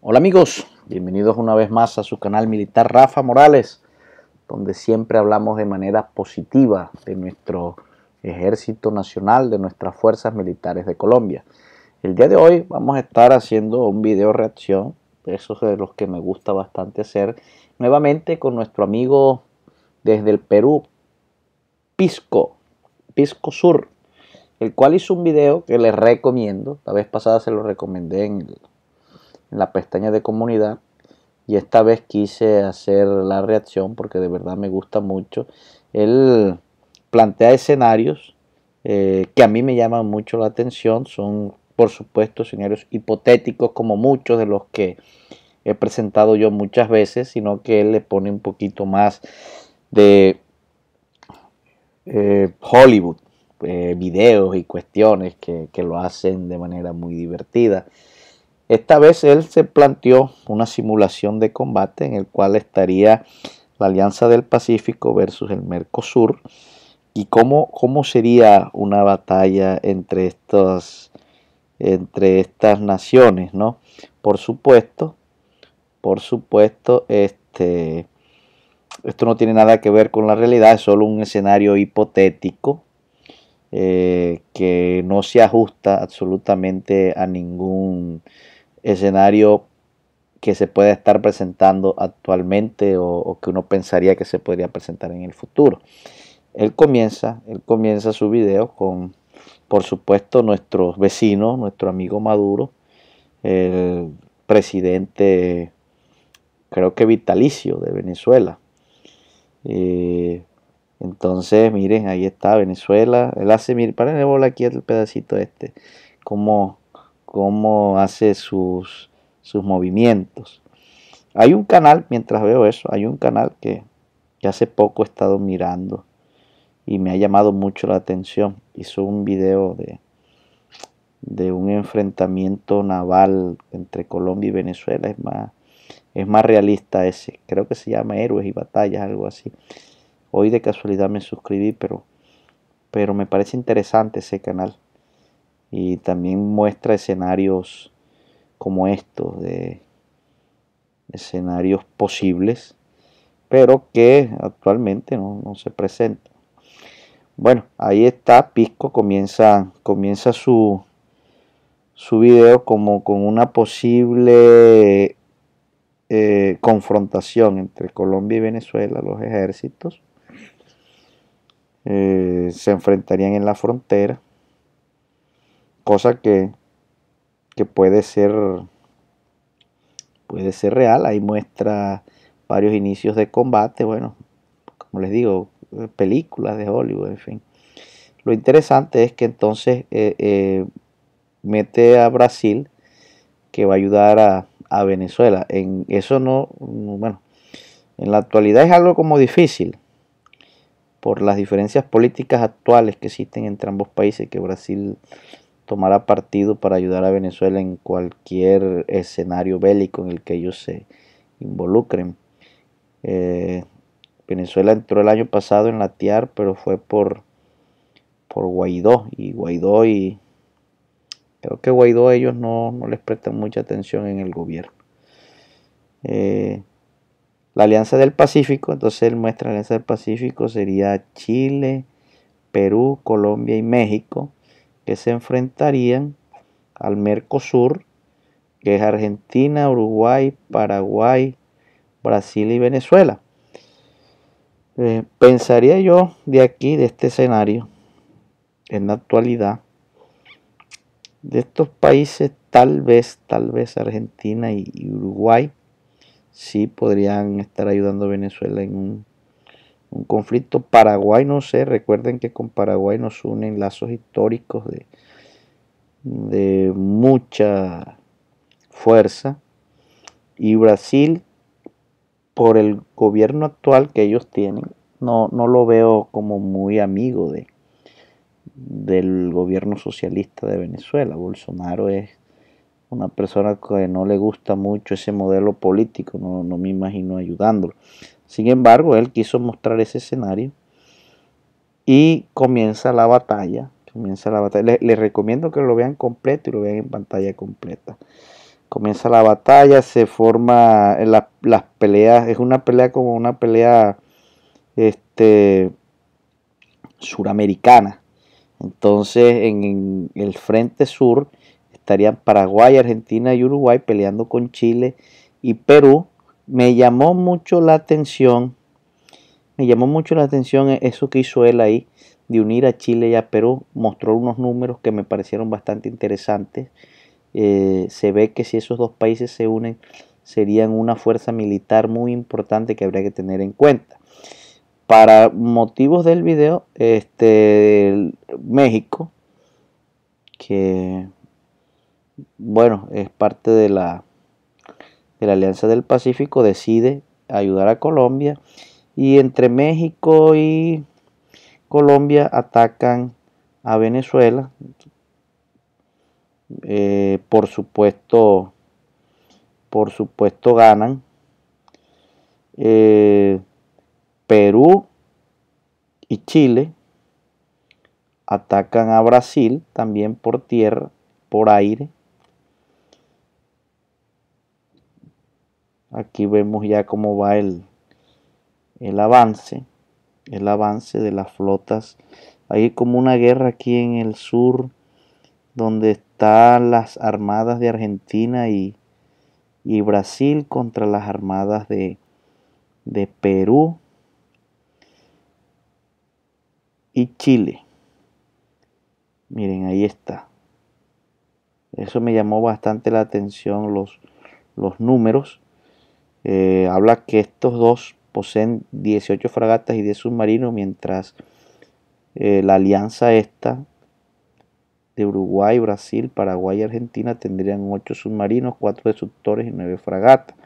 Hola amigos, bienvenidos una vez más a su canal militar Rafa Morales, donde siempre hablamos de manera positiva de nuestro Ejército Nacional, de nuestras Fuerzas Militares de Colombia. El día de hoy vamos a estar haciendo un video reacción, esos de los que me gusta bastante hacer, nuevamente con nuestro amigo desde el Perú, Pisco, Pisco Sur, el cual hizo un video que les recomiendo, la vez pasada se lo recomendé en el en la pestaña de comunidad y esta vez quise hacer la reacción porque de verdad me gusta mucho. Él plantea escenarios eh, que a mí me llaman mucho la atención, son por supuesto escenarios hipotéticos como muchos de los que he presentado yo muchas veces, sino que él le pone un poquito más de eh, Hollywood, eh, videos y cuestiones que, que lo hacen de manera muy divertida. Esta vez él se planteó una simulación de combate en el cual estaría la Alianza del Pacífico versus el Mercosur y cómo, cómo sería una batalla entre estas, entre estas naciones, ¿no? Por supuesto, por supuesto, este, esto no tiene nada que ver con la realidad, es solo un escenario hipotético eh, que no se ajusta absolutamente a ningún escenario que se pueda estar presentando actualmente o, que uno pensaría que se podría presentar en el futuro. Él comienza, él comienza su video con, por supuesto, nuestros vecinos, nuestro amigo Maduro, el presidente, creo que vitalicio de Venezuela. Eh, entonces, miren, ahí está Venezuela. Él hace, miren, el bola aquí el pedacito este, como cómo hace sus, sus movimientos. Hay un canal, mientras veo eso, hay un canal que, hace poco he estado mirando y me ha llamado mucho la atención. Hizo un video de, de un enfrentamiento naval entre Colombia y Venezuela. Es más, es más realista ese. Creo que se llama Héroes y Batallas, algo así. Hoy de casualidad me suscribí, pero, pero me parece interesante ese canal y también muestra escenarios como estos, de escenarios posibles, pero que actualmente no, se presentan. Bueno, ahí está, Pisco comienza, comienza su, su video como con una posible eh, confrontación entre Colombia y Venezuela, los ejércitos eh, se enfrentarían en la frontera cosa que, puede ser puede ser real. Ahí muestra varios inicios de combate, bueno, como les digo, películas de Hollywood, en fin. Lo interesante es que entonces eh, eh, mete a Brasil que va a ayudar a, a, Venezuela. En eso no, bueno, en la actualidad es algo como difícil por las diferencias políticas actuales que existen entre ambos países, que Brasil tomará partido para ayudar a Venezuela en cualquier escenario bélico en el que ellos se involucren. Eh, Venezuela entró el año pasado en la TIAR, pero fue por, por Guaidó. Y Guaidó y creo que Guaidó a ellos no, les prestan mucha atención en el gobierno. Eh, la Alianza del Pacífico, entonces Muestra Alianza del Pacífico sería Chile, Perú, Colombia y México que se enfrentarían al Mercosur, que es Argentina, Uruguay, Paraguay, Brasil y Venezuela. Eh, pensaría yo de aquí, de este escenario, en la actualidad, de estos países, tal vez, tal vez Argentina y, y Uruguay, sí podrían estar ayudando a Venezuela en un un conflicto. Paraguay, no sé, recuerden que con Paraguay nos unen lazos históricos de, de mucha fuerza. Y Brasil, por el gobierno actual que ellos tienen, no, no lo veo como muy amigo de, del gobierno socialista de Venezuela. Bolsonaro es una persona que no le gusta mucho ese modelo político, no, no me imagino ayudándolo. Sin embargo, él quiso mostrar ese escenario y comienza la batalla. Comienza la batalla. Les, recomiendo que lo vean completo y lo vean en pantalla completa. Comienza la batalla, se forma eh, las peleas. Es una pelea como una pelea este, suramericana. Entonces, en el frente sur estarían Paraguay, Argentina y Uruguay peleando con Chile y Perú me llamó mucho la atención, me llamó mucho la atención e-, eso que hizo él ahí, de unir a Chile y a Perú, mostró unos números que me parecieron bastante interesantes. Eh, se ve que si esos dos países se unen, serían una fuerza militar muy importante que habría que tener en cuenta. Para motivos del video, este, México, que bueno, es parte de la la Alianza del Pacífico decide ayudar a Colombia y entre México y Colombia atacan a Venezuela. Eh, por supuesto, por supuesto ganan. Eh, Perú y Chile atacan a Brasil también por tierra, por aire. Aquí vemos ya cómo va el, el avance, el avance de las flotas. Hay como una guerra aquí en el sur donde están las armadas de Argentina y, Brasil contra las armadas de, Perú y Chile. Miren, ahí está. Eso me llamó bastante la atención los, los números. Eh, habla que estos dos poseen 18 fragatas y 10 submarinos, mientras eh, la alianza esta de Uruguay, Brasil, Paraguay y Argentina tendrían 8 submarinos, 4 destructores y 9 fragatas.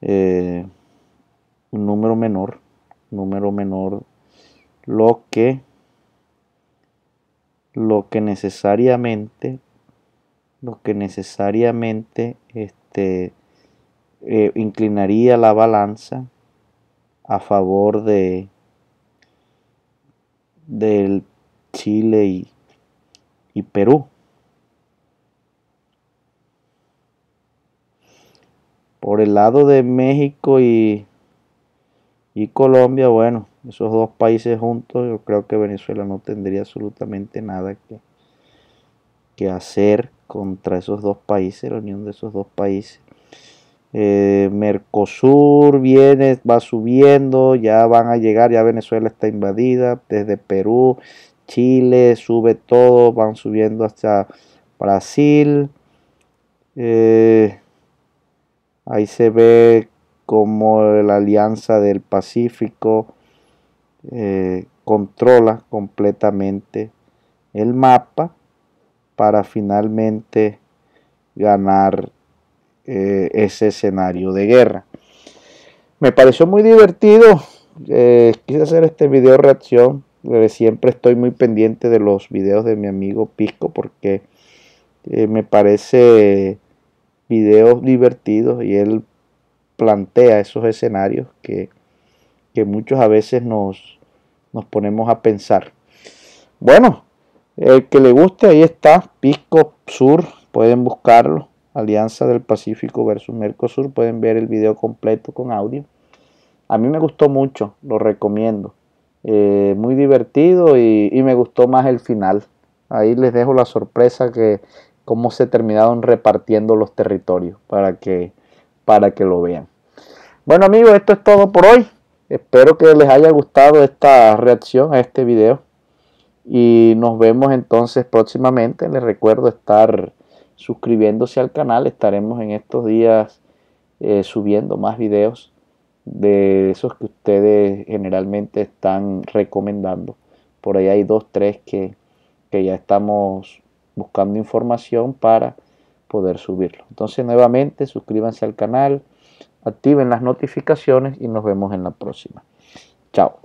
Eh, un número menor, número menor, lo que, lo que necesariamente, lo que necesariamente, este, eh, inclinaría la balanza a favor de del Chile y, Perú. Por el lado de México y, Colombia, bueno, esos dos países juntos, yo creo que Venezuela no tendría absolutamente nada que, que hacer contra esos dos países, la unión de esos dos países. Eh, Mercosur viene, va subiendo, ya van a llegar, ya Venezuela está invadida, desde Perú, Chile, sube todo, van subiendo hasta Brasil. Eh, ahí se ve como la alianza del Pacífico eh, controla completamente el mapa para finalmente ganar eh, ese escenario de guerra. Me pareció muy divertido, eh, quise hacer este video reacción, eh, siempre estoy muy pendiente de los videos de mi amigo Pico porque me parece videos divertidos y él plantea esos escenarios que, que muchos a veces nos, nos ponemos a pensar. Bueno, el que le guste, ahí está, Pisco Sur, pueden buscarlo. Alianza del Pacífico versus Mercosur. Pueden ver el video completo con audio. A mí me gustó mucho, lo recomiendo. Eh, muy divertido y, y, me gustó más el final. Ahí les dejo la sorpresa que cómo se terminaron repartiendo los territorios para que, para que lo vean. Bueno amigos, esto es todo por hoy. Espero que les haya gustado esta reacción a este video. Y nos vemos entonces próximamente. Les recuerdo estar suscribiéndose al canal. Estaremos en estos días eh, subiendo más videos de esos que ustedes generalmente están recomendando. Por ahí hay dos, tres que, que ya estamos buscando información para poder subirlo. Entonces nuevamente suscríbanse al canal, activen las notificaciones y nos vemos en la próxima. Chao.